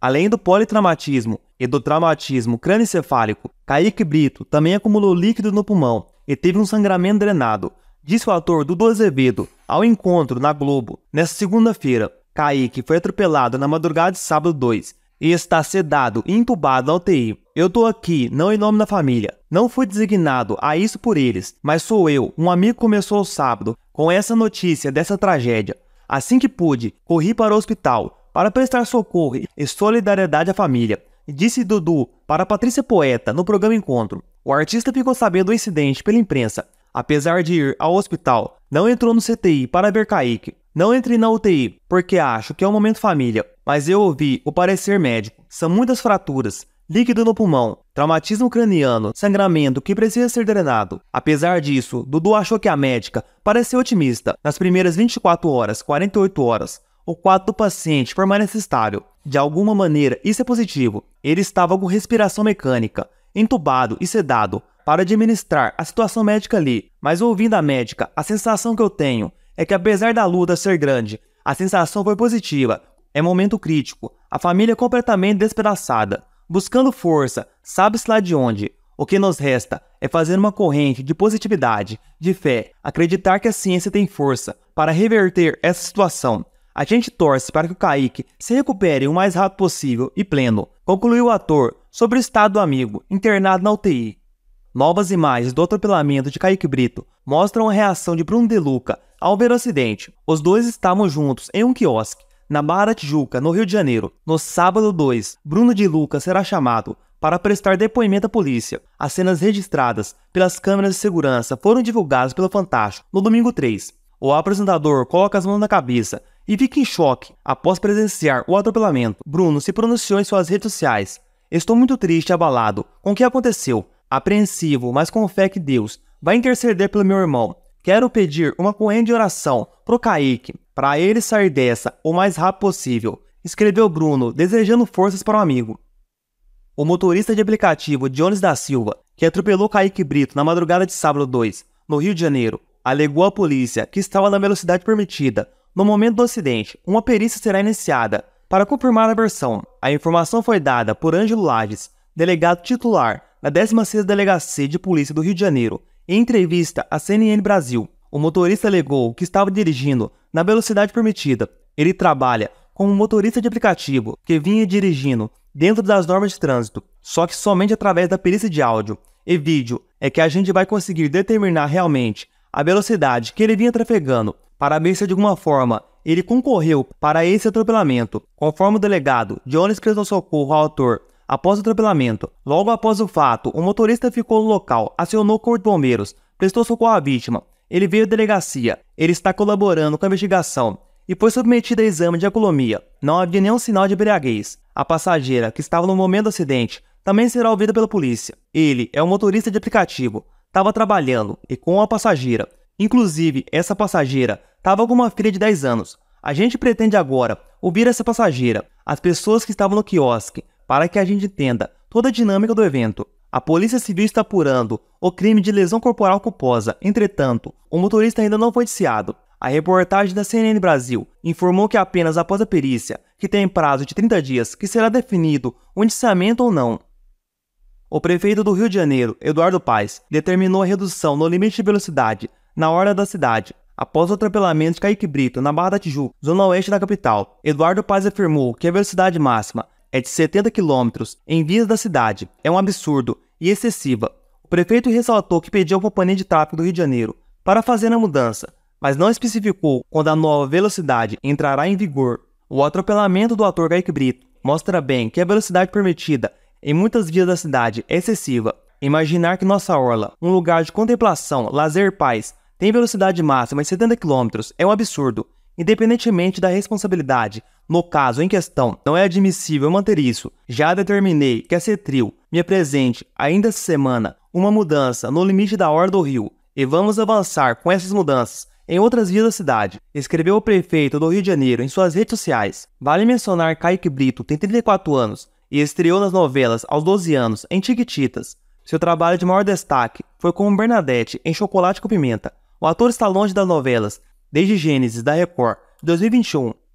Além do politraumatismo e do traumatismo crânioencefálico, Kaique Brito também acumulou líquido no pulmão e teve um sangramento drenado, disse o ator Dudu Azevedo ao encontro na Globo nesta segunda-feira. Kaique foi atropelado na madrugada de sábado 2 e está sedado e entubado na UTI. Eu tô aqui, não em nome da família. Não fui designado a isso por eles, mas sou eu. Um amigo começou o sábado com essa notícia dessa tragédia. Assim que pude, corri para o hospital para prestar socorro e solidariedade à família, disse Dudu para Patrícia Poeta no programa Encontro. O artista ficou sabendo do incidente pela imprensa. Apesar de ir ao hospital, não entrou no CTI para ver Kaique. Não entrei na UTI, porque acho que é um momento família, mas eu ouvi o parecer médico. São muitas fraturas, líquido no pulmão, traumatismo craniano, sangramento que precisa ser drenado. Apesar disso, Dudu achou que a médica pareceu otimista. Nas primeiras 24 horas, 48 horas, o quadro do paciente permanece estável. De alguma maneira, isso é positivo. Ele estava com respiração mecânica, entubado e sedado para administrar a situação médica ali, mas ouvindo a médica, a sensação que eu tenho é que apesar da luta ser grande, a sensação foi positiva. É momento crítico, a família é completamente despedaçada, buscando força, sabe-se lá de onde. O que nos resta é fazer uma corrente de positividade, de fé, acreditar que a ciência tem força para reverter essa situação. A gente torce para que o Kaique se recupere o mais rápido possível e pleno, concluiu o ator sobre o estado do amigo internado na UTI. Novas imagens do atropelamento de Kaique Brito mostram a reação de Bruno De Luca ao ver o acidente. Os dois estavam juntos em um quiosque, na Barra Tijuca, no Rio de Janeiro. No sábado 2, Bruno De Luca será chamado para prestar depoimento à polícia. As cenas registradas pelas câmeras de segurança foram divulgadas pelo Fantástico no domingo 3. O apresentador coloca as mãos na cabeça e fica em choque após presenciar o atropelamento. Bruno se pronunciou em suas redes sociais. Estou muito triste e abalado com o que aconteceu. Apreensivo, mas com fé que Deus vai interceder pelo meu irmão. Quero pedir uma corrente de oração pro Kaique, para ele sair dessa o mais rápido possível, escreveu Bruno, desejando forças para o um amigo. O motorista de aplicativo Jones da Silva, que atropelou Kaique Brito na madrugada de sábado 2, no Rio de Janeiro, alegou à polícia que estava na velocidade permitida no momento do acidente, uma perícia será iniciada para confirmar a versão. A informação foi dada por Ângelo Lages, delegado titular da 16ª Delegacia de Polícia do Rio de Janeiro, em entrevista à CNN Brasil. O motorista alegou que estava dirigindo na velocidade permitida. Ele trabalha como motorista de aplicativo que vinha dirigindo dentro das normas de trânsito, só que somente através da perícia de áudio e vídeo é que a gente vai conseguir determinar realmente a velocidade que ele vinha trafegando para ver se de alguma forma ele concorreu para esse atropelamento. Conforme o delegado Jones prestou socorro ao autor após o atropelamento. Logo após o fato, o motorista ficou no local, acionou o corpo de bombeiros, prestou socorro à vítima. Ele veio à delegacia. Ele está colaborando com a investigação e foi submetido a exame de acolonia. Não havia nenhum sinal de embriaguez. A passageira, que estava no momento do acidente, também será ouvida pela polícia. Ele é um motorista de aplicativo, estava trabalhando e com a passageira Inclusive, essa passageira estava com uma filha de 10 anos. A gente pretende agora ouvir essa passageira, as pessoas que estavam no quiosque, para que a gente entenda toda a dinâmica do evento. A Polícia Civil está apurando o crime de lesão corporal culposa. Entretanto, o motorista ainda não foi indiciado. A reportagem da CNN Brasil informou que apenas após a perícia, que tem prazo de 30 dias, que será definido o indiciamento ou não. O prefeito do Rio de Janeiro, Eduardo Paes, determinou a redução no limite de velocidade na hora da cidade. Após o atropelamento de Kaique Brito na Barra da Tijuca, zona oeste da capital, Eduardo Paz afirmou que a velocidade máxima é de 70 km em vias da cidade é um absurdo e excessiva. O prefeito ressaltou que pediu ao Companhia de Tráfego do Rio de Janeiro para fazer a mudança, mas não especificou quando a nova velocidade entrará em vigor. O atropelamento do ator Kaique Brito mostra bem que a velocidade permitida em muitas vias da cidade é excessiva. Imaginar que nossa orla, um lugar de contemplação, lazer e paz, tem velocidade máxima de 70 km é um absurdo. Independentemente da responsabilidade, no caso em questão, não é admissível manter isso. Já determinei que a Cetril me apresente, ainda essa semana, uma mudança no limite da hora do rio, e vamos avançar com essas mudanças em outras vias da cidade, escreveu o prefeito do Rio de Janeiro em suas redes sociais. Vale mencionar Kaique Brito tem 34 anos e estreou nas novelas aos 12 anos em Tiquititas. Seu trabalho de maior destaque foi como Bernadette em Chocolate com Pimenta, o ator está longe das novelas, desde Gênesis, da Record, 2021,